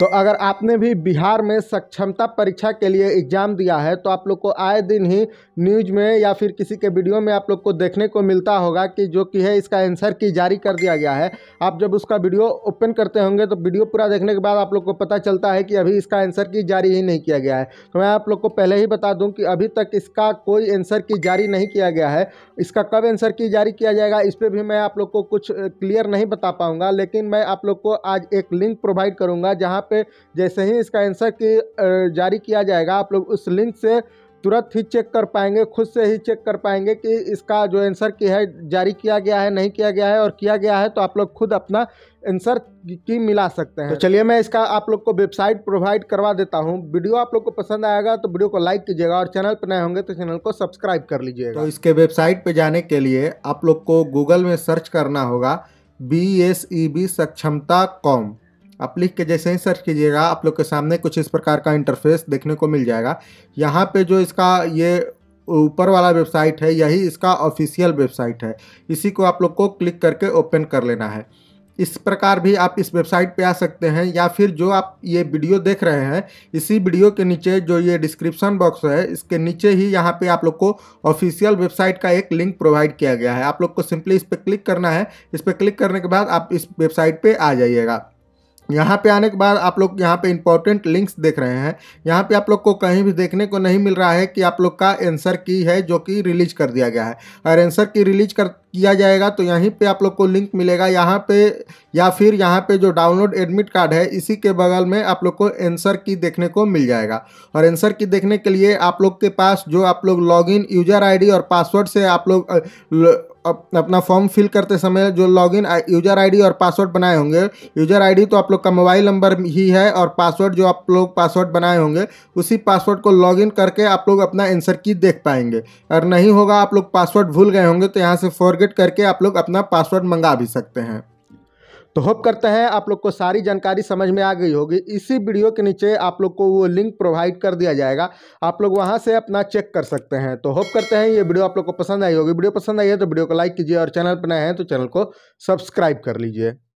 तो अगर आपने भी बिहार में सक्षमता परीक्षा के लिए एग्ज़ाम दिया है तो आप लोग को आए दिन ही न्यूज में या फिर किसी के वीडियो में आप लोग को देखने को मिलता होगा कि जो कि है इसका आंसर की जारी कर दिया गया है आप जब उसका वीडियो ओपन करते होंगे तो वीडियो पूरा देखने के बाद आप लोग को पता चलता है कि अभी इसका आंसर की जारी ही नहीं किया गया है तो मैं आप लोग को पहले ही बता दूँ कि अभी तक इसका कोई आंसर की जारी नहीं किया गया है इसका कब आंसर की जारी किया जाएगा इस पर भी मैं आप लोग को कुछ क्लियर नहीं बता पाऊँगा लेकिन मैं आप लोग को आज एक लिंक प्रोवाइड करूँगा जाएगा जहाँ पर जैसे ही इसका आंसर की जारी किया जाएगा आप लोग उस लिंक से तुरंत ही चेक कर पाएंगे खुद से ही चेक कर पाएंगे कि इसका जो आंसर की है जारी किया गया है नहीं किया गया है और किया गया है तो आप लोग खुद अपना आंसर की मिला सकते हैं तो चलिए मैं इसका आप लोग को वेबसाइट प्रोवाइड करवा देता हूं वीडियो आप लोग को पसंद आएगा तो वीडियो को लाइक कीजिएगा और चैनल पर नए होंगे तो चैनल को सब्सक्राइब कर लीजिएगा तो इसके वेबसाइट पर जाने के लिए आप लोग को गूगल में सर्च करना होगा बी बी e सक्षमता कॉम आप लिख के जैसे ही सर्च कीजिएगा आप लोग के सामने कुछ इस प्रकार का इंटरफेस देखने को मिल जाएगा यहाँ पे जो इसका ये ऊपर वाला वेबसाइट है यही इसका ऑफिशियल वेबसाइट है इसी को आप लोग को क्लिक करके ओपन कर लेना है इस प्रकार भी आप इस वेबसाइट पे आ सकते हैं या फिर जो आप ये वीडियो देख रहे हैं इसी वीडियो के नीचे जो ये डिस्क्रिप्शन बॉक्स है इसके नीचे ही यहाँ पे आप लोग को ऑफिशियल वेबसाइट का एक लिंक प्रोवाइड किया गया है आप लोग को सिंपली इस पर क्लिक करना है इस पर क्लिक करने के बाद आप इस वेबसाइट पर आ जाइएगा यहाँ पे आने के बाद आप लोग यहाँ पे इंपॉर्टेंट लिंक्स देख रहे हैं यहाँ पे आप लोग को कहीं भी देखने को नहीं मिल रहा है कि आप लोग का एंसर की है जो कि रिलीज कर दिया गया है और एंसर की रिलीज कर किया जाएगा तो यहीं पे आप लोग को लिंक मिलेगा यहाँ पे या फिर यहाँ पे जो डाउनलोड एडमिट कार्ड है इसी के बगल में आप लोग को एंसर की देखने को मिल जाएगा और एंसर की देखने के लिए आप लोग के पास जो आप लोग लॉगिन यूजर आईडी और पासवर्ड से आप लोग अपना फॉर्म फिल करते समय जो लॉगिन यूजर आईडी और पासवर्ड बनाए होंगे यूजर आईडी तो आप लोग का मोबाइल नंबर ही है और पासवर्ड जो आप लोग पासवर्ड बनाए होंगे उसी पासवर्ड को लॉगिन करके आप लोग अपना एंसर की देख पाएंगे अगर नहीं होगा आप लोग पासवर्ड भूल गए होंगे तो यहाँ से फॉरगेट करके आप लोग अपना पासवर्ड मंगा भी सकते हैं तो होप करते हैं आप लोग को सारी जानकारी समझ में आ गई होगी इसी वीडियो के नीचे आप लोग को वो लिंक प्रोवाइड कर दिया जाएगा आप लोग वहाँ से अपना चेक कर सकते हैं तो होप करते हैं ये वीडियो आप लोग को पसंद आई होगी वीडियो पसंद आई है तो वीडियो को लाइक कीजिए और चैनल पर नए हैं तो चैनल को सब्सक्राइब कर लीजिए